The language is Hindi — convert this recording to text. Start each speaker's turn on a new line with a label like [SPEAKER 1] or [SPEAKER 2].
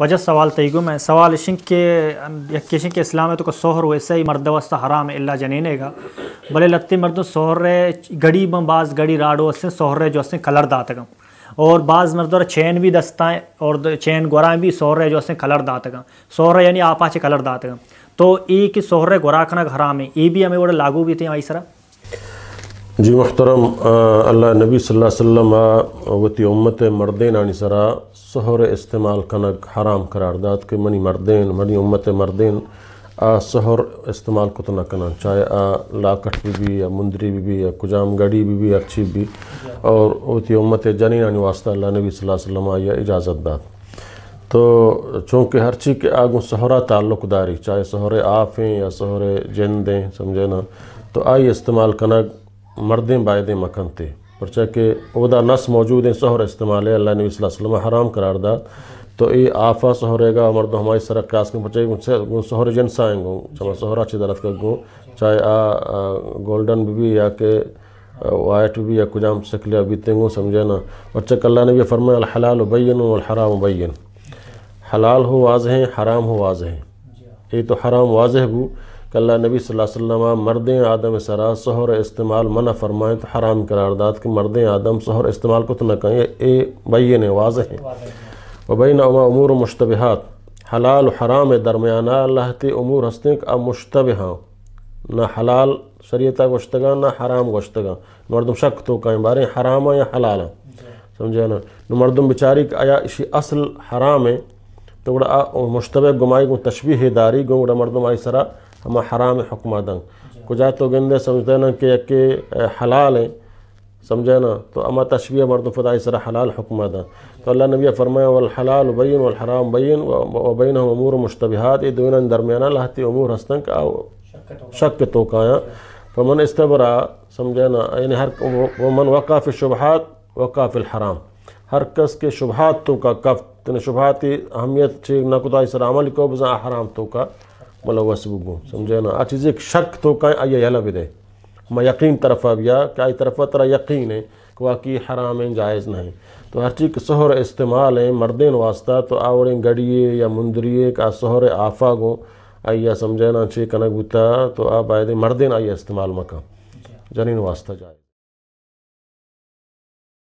[SPEAKER 1] वजह सवाल गुम है सवाल इशिंग के यकेशिंग के इस्लाम है तो सोहर वैसे ही वस्त हराम इल्ला जनीने का भले लत्ती मर्द सोहर गड़ी बाज गड़ी राडो असें सोहर जो असें कलर दातगा और बाज़ मर्द चैन भी दस्ताएँ और चैन गोरा भी सोहर जो असें कलर दातगा सोहर यानी आपाचे कलर दातगा तो ई की सोहर गोरा खना हराम है ई भी हमें वो लागू भी थी हमारी सरा
[SPEAKER 2] जी महतरम अल्लाह नबी वसम वती उम्मत नानी सरा सहर इस्तेमाल कनक हराम दात के मनी मर्देन मनी उम्मत मर्देन आ सहर इस्तेमाल कुतना कना चाहे आ लाकट भी भी या मुंदरी भी भी या कुजाम गड़ी भी भी अच्छी भी और वती उम्मत जनी नानी वास्ता अल्लाह नबी वसम या इजाज़त दात तो चूँकि हर चीज़ के आगू सहरा ताल्लुकदारी चाहे सहर आफ़ें या सहर जिंदें समझे ना तो आई इस्तेमाल कनक मर्दें बायदे मखन थे पर कि उदा नस मौजूद है शहर इस्तेमाल है अल्लाह नबी वसल्लम हराम करार दा तो ये आफा सहरेगा मर्द हमारी सरक क्रास के पचे उनसे शहर जन साएंगो चमा सहरा अच्छी दरत कर गो चाहे आ, आ गोल्डन भी या के वाइट भी या कुजाम शक्लिया भी तेंगो समझे ना चक अल्लाह ने भी फरमाया हलाल बैन और हराम उबैन हलाल हो वाज हैं हराम हो वाज हैं ये तो हराम वाज है वो कल्ला नबी वसम मर्द आदम सरा शहर इस्तेमाल मना फरमाएँ तो हराम करारदाद कि मर्द आदम शहर इस्तेमाल को तो न कहें ए ने वाज है उमा अमूर मुशतबहत हलाल हराम दरमियाना लहते अमूर हस्ते अब मुशतब हाँ ना हलाल शरीत गोश्तगा ना हराम गोश्तगा मरदम शक तो कहें बारे हराम या हलाल समझे ना न तो मरदम का आया इसी असल हराम है तो गुड़ा मुशतब गुमाई को तशबी है दारी गुड़ा मरदम आई सरा हमें हराम हुक्म आदंग कुछ लोग ने समझते ना कि यके हलाल है समझे ना तो अमा तशबिया मर्द फदा इस हलाल हुक्म आदा तो अल्लाह नबी फरमाया वल हलाल बैन वल हराम बैन वबैन अमूर मुश्तबिहात ये दोनों दरमियाना लाहती अमूर हस्तन का शक के तो काया फमन इस्तबरा समझे ना यानी हर वमन वक़ा फिल शुबहात वक़ा फिल हराम हर कस के शुबहात तो का कफ तेने शुबहाती अहमियत छे ना कुदा इस अमल को बजा हराम तो का मलवस बुगूँ समझे ना आ चीज़ एक शक तो कहें आइए अला दे मैं यकीन तरफ गया क्या तरफ तेरा यकीन है कि वाकई हराम है जायज़ नहीं तो हर चीज़ शहर इस्तेमाल है मर्देन वास्ता तो आवड़े गड़िए या मुंदरिए का शहर आफा गो आइया समझे ना छे कनक बुता तो आप आए दे मर्देन आइया इस्तेमाल मका जनिन वास्ता जाए